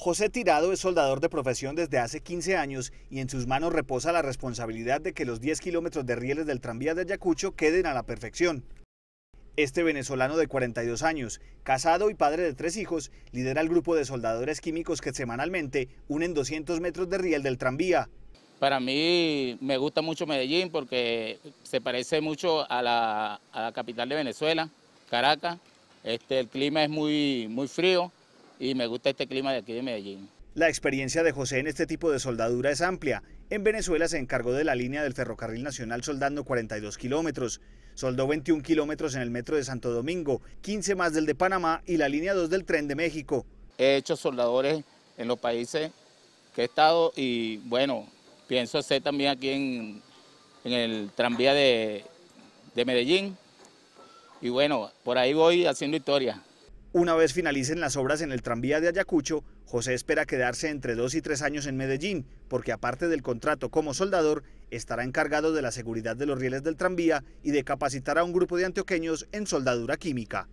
José Tirado es soldador de profesión desde hace 15 años y en sus manos reposa la responsabilidad de que los 10 kilómetros de rieles del tranvía de Ayacucho queden a la perfección. Este venezolano de 42 años, casado y padre de tres hijos, lidera el grupo de soldadores químicos que semanalmente unen 200 metros de riel del tranvía. Para mí me gusta mucho Medellín porque se parece mucho a la, a la capital de Venezuela, Caracas. Este, el clima es muy, muy frío, y me gusta este clima de aquí de Medellín. La experiencia de José en este tipo de soldadura es amplia. En Venezuela se encargó de la línea del Ferrocarril Nacional soldando 42 kilómetros. Soldó 21 kilómetros en el metro de Santo Domingo, 15 más del de Panamá y la línea 2 del tren de México. He hecho soldadores en los países que he estado y bueno, pienso hacer también aquí en, el tranvía de, de Medellín. Y bueno, por ahí voy haciendo historia. Una vez finalicen las obras en el tranvía de Ayacucho, José espera quedarse entre dos y tres años en Medellín, porque aparte del contrato como soldador, estará encargado de la seguridad de los rieles del tranvía y de capacitar a un grupo de antioqueños en soldadura química.